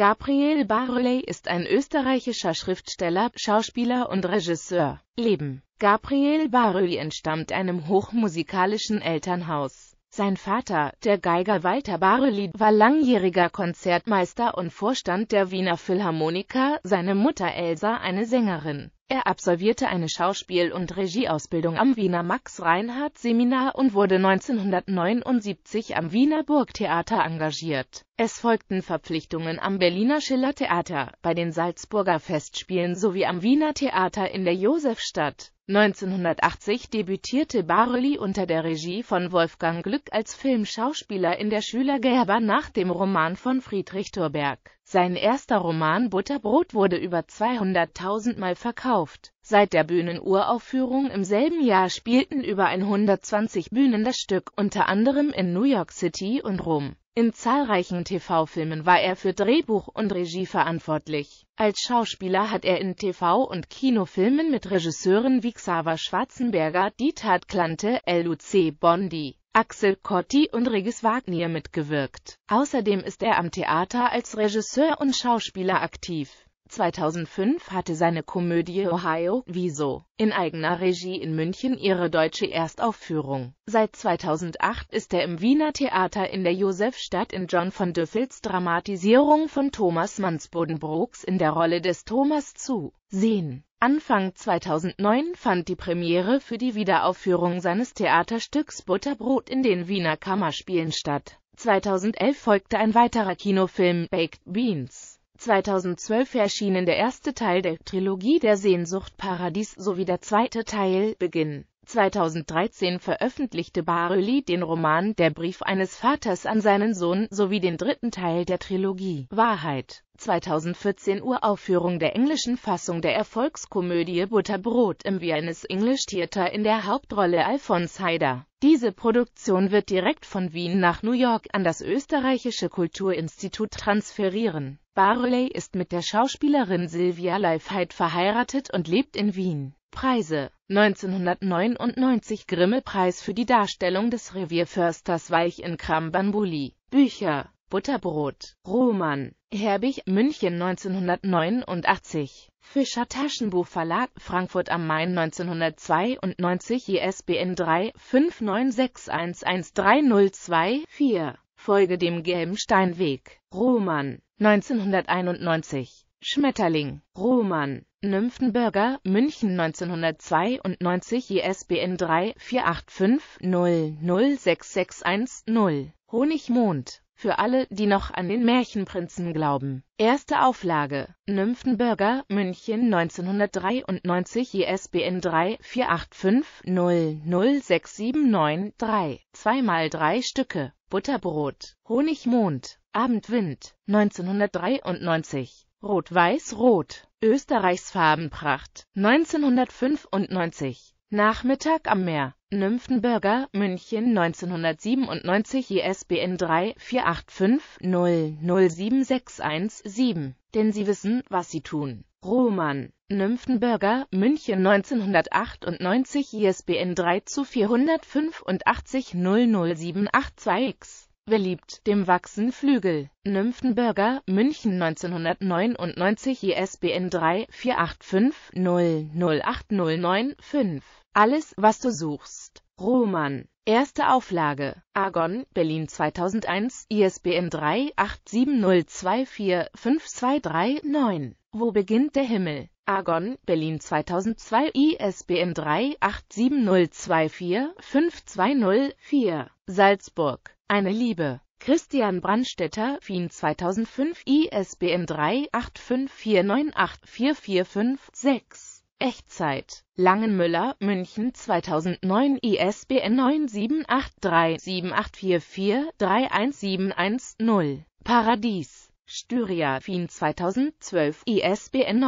Gabriel Barley ist ein österreichischer Schriftsteller, Schauspieler und Regisseur. Leben Gabriel Barley entstammt einem hochmusikalischen Elternhaus sein Vater, der Geiger Walter Bareli, war langjähriger Konzertmeister und Vorstand der Wiener Philharmoniker, seine Mutter Elsa eine Sängerin. Er absolvierte eine Schauspiel- und Regieausbildung am Wiener Max-Reinhardt-Seminar und wurde 1979 am Wiener Burgtheater engagiert. Es folgten Verpflichtungen am Berliner Schiller-Theater, bei den Salzburger Festspielen sowie am Wiener Theater in der Josefstadt. 1980 debütierte Barley unter der Regie von Wolfgang Glück als Filmschauspieler in Der Schüler Gerber nach dem Roman von Friedrich Thorberg. Sein erster Roman Butterbrot wurde über 200.000 Mal verkauft. Seit der Bühnenuraufführung im selben Jahr spielten über 120 Bühnen das Stück, unter anderem in New York City und Rom. In zahlreichen TV-Filmen war er für Drehbuch und Regie verantwortlich. Als Schauspieler hat er in TV- und Kinofilmen mit Regisseuren wie Xaver Schwarzenberger, Dieter Klante, L.U.C. Bondi, Axel Cotti und Regis Wagner mitgewirkt. Außerdem ist er am Theater als Regisseur und Schauspieler aktiv. 2005 hatte seine Komödie Ohio, Wieso? in eigener Regie in München ihre deutsche Erstaufführung. Seit 2008 ist er im Wiener Theater in der Josefstadt in John von Düffels Dramatisierung von Thomas Manns Bodenbrooks in der Rolle des Thomas zu sehen. Anfang 2009 fand die Premiere für die Wiederaufführung seines Theaterstücks Butterbrot in den Wiener Kammerspielen statt. 2011 folgte ein weiterer Kinofilm Baked Beans. 2012 erschienen der erste Teil der Trilogie Der Sehnsucht Paradies sowie der zweite Teil Beginn 2013 veröffentlichte Barüli den Roman Der Brief eines Vaters an seinen Sohn sowie den dritten Teil der Trilogie Wahrheit. 2014 Uraufführung der englischen Fassung der Erfolgskomödie Butterbrot im Viennes English Theater in der Hauptrolle Alphonse Haider. Diese Produktion wird direkt von Wien nach New York an das österreichische Kulturinstitut transferieren. Barley ist mit der Schauspielerin Sylvia Leifheit verheiratet und lebt in Wien. Preise 1999 Grimme-Preis für die Darstellung des Revierförsters Walch in Krambambuli. Bücher Butterbrot, Roman, Herbig, München 1989, Fischer Taschenbuch Verlag Frankfurt am Main 1992, ISBN 3-59611302-4, Folge dem gelben Steinweg, Roman, 1991, Schmetterling, Roman, Nymphenburger, München 1992 ISBN 3 485 0066110 Honigmond für alle, die noch an den Märchenprinzen glauben. Erste Auflage, Nymphenburger, München 1993 ISBN 3-485-00679-3, 2x3 Stücke, Butterbrot, Honigmond, Abendwind, 1993, Rot-Weiß-Rot Österreichs Farbenpracht 1995 Nachmittag am Meer Nymphenburger, München 1997 ISBN 3 485 Denn sie wissen, was sie tun. Roman Nymphenburger, München 1998 ISBN 3 zu 485 00782 X Beliebt, dem wachsen Flügel. Nymphenburger, München 1999 ISBN 3 485 0080995. Alles, was du suchst. Roman. Erste Auflage. Argon, Berlin 2001, ISBN 3 870245239. Wo beginnt der Himmel? Argon, Berlin 2002, ISBN 3 87024 5204. Salzburg. Eine Liebe. Christian Brandstetter, FIN 2005, ISBN 3854984456, Echtzeit. Langenmüller, München 2009, ISBN 9783784431710. Paradies. Styria FIN 2012 ISBN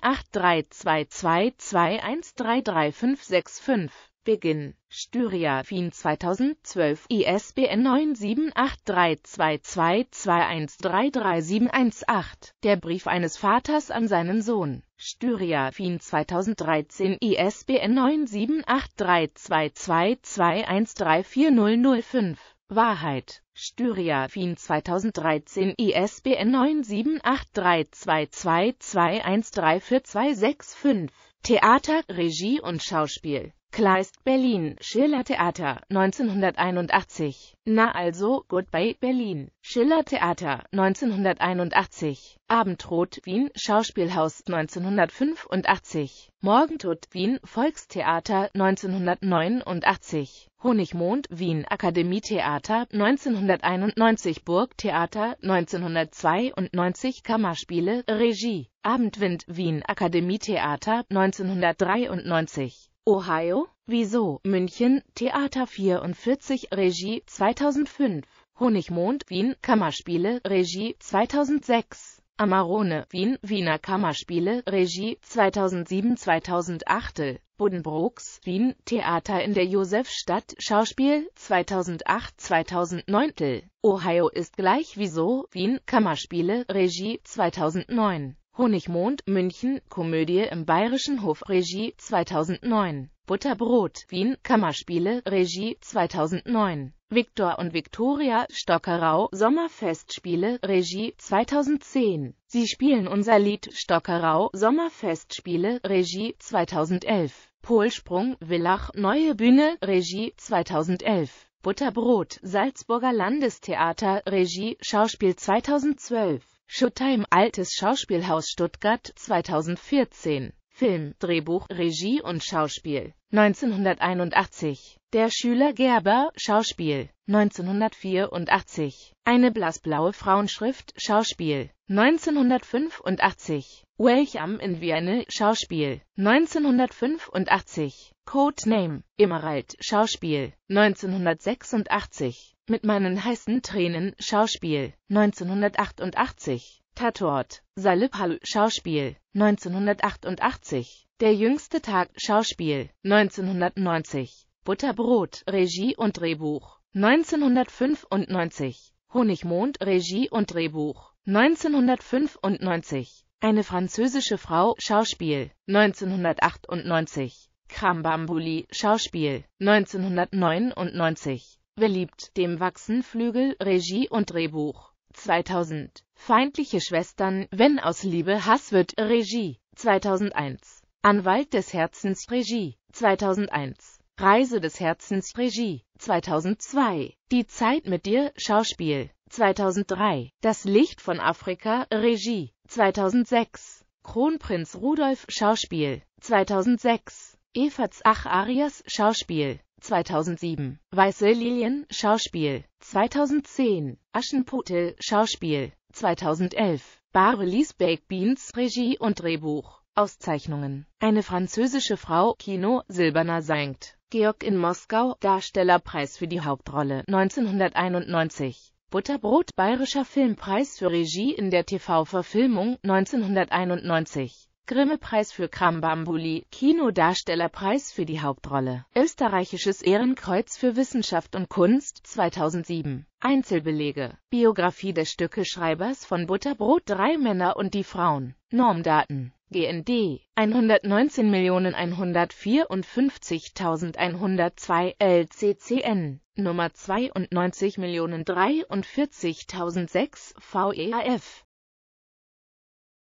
9783222133565. Beginn. Styria Fin 2012 ISBN 978322221333718 Der Brief eines Vaters an seinen Sohn. Styria Fin 2013 ISBN 978322221340005 Wahrheit. Styria Fin 2013 ISBN 978322221344265 Theater, Regie und Schauspiel Kleist, Berlin, Schiller Theater, 1981. Na also, Goodbye, Berlin, Schiller Theater, 1981. Abendrot, Wien, Schauspielhaus, 1985. Morgentod, Wien, Volkstheater, 1989. Honigmond, Wien, Akademietheater, 1991, Burgtheater, 1992, Kammerspiele, Regie, Abendwind, Wien, Akademietheater, 1993. Ohio, Wieso, München, Theater 44, Regie 2005, Honigmond, Wien, Kammerspiele, Regie 2006, Amarone, Wien, Wiener Kammerspiele, Regie 2007-2008, Buddenbrooks, Wien, Theater in der Josefstadt, Schauspiel 2008-2009, Ohio ist gleich Wieso, Wien, Kammerspiele, Regie 2009. Honigmond, München, Komödie im Bayerischen Hof, Regie 2009. Butterbrot, Wien, Kammerspiele, Regie 2009. Viktor und Viktoria, Stockerau, Sommerfestspiele, Regie 2010. Sie spielen unser Lied Stockerau, Sommerfestspiele, Regie 2011. Polsprung, Villach, Neue Bühne, Regie 2011. Butterbrot, Salzburger Landestheater, Regie, Schauspiel 2012. Showtime Altes Schauspielhaus Stuttgart 2014 Film, Drehbuch, Regie und Schauspiel 1981 Der Schüler Gerber Schauspiel 1984 Eine blassblaue Frauenschrift Schauspiel 1985 Welcham in Vienne, Schauspiel, 1985, Codename, Emerald, Schauspiel, 1986, Mit meinen heißen Tränen, Schauspiel, 1988, Tatort, Salipal, Schauspiel, 1988, Der jüngste Tag, Schauspiel, 1990, Butterbrot, Regie und Drehbuch, 1995, Honigmond, Regie und Drehbuch, 1995, eine französische Frau, Schauspiel, 1998. Krambambuli, Schauspiel, 1999. Beliebt, dem Wachsenflügel, Regie und Drehbuch, 2000. Feindliche Schwestern, wenn aus Liebe Hass wird, Regie, 2001. Anwalt des Herzens, Regie, 2001. Reise des Herzens, Regie, 2002. Die Zeit mit dir, Schauspiel, 2003. Das Licht von Afrika, Regie, 2006 Kronprinz Rudolf Schauspiel 2006 Eva Zach Arias Schauspiel 2007 Weiße Lilien Schauspiel 2010 Aschenputtel Schauspiel 2011 Barbelis Baked Beans Regie und Drehbuch Auszeichnungen Eine französische Frau Kino Silberner Sankt Georg in Moskau Darstellerpreis für die Hauptrolle 1991 Butterbrot Bayerischer Filmpreis für Regie in der TV-Verfilmung 1991 Grimme-Preis für Krambambuli, Kinodarstellerpreis für die Hauptrolle, Österreichisches Ehrenkreuz für Wissenschaft und Kunst 2007, Einzelbelege, Biografie des Stücke Schreibers von Butterbrot Drei Männer und die Frauen, Normdaten GND 119.154.102 LCCN Nummer 92.043.006 VEAF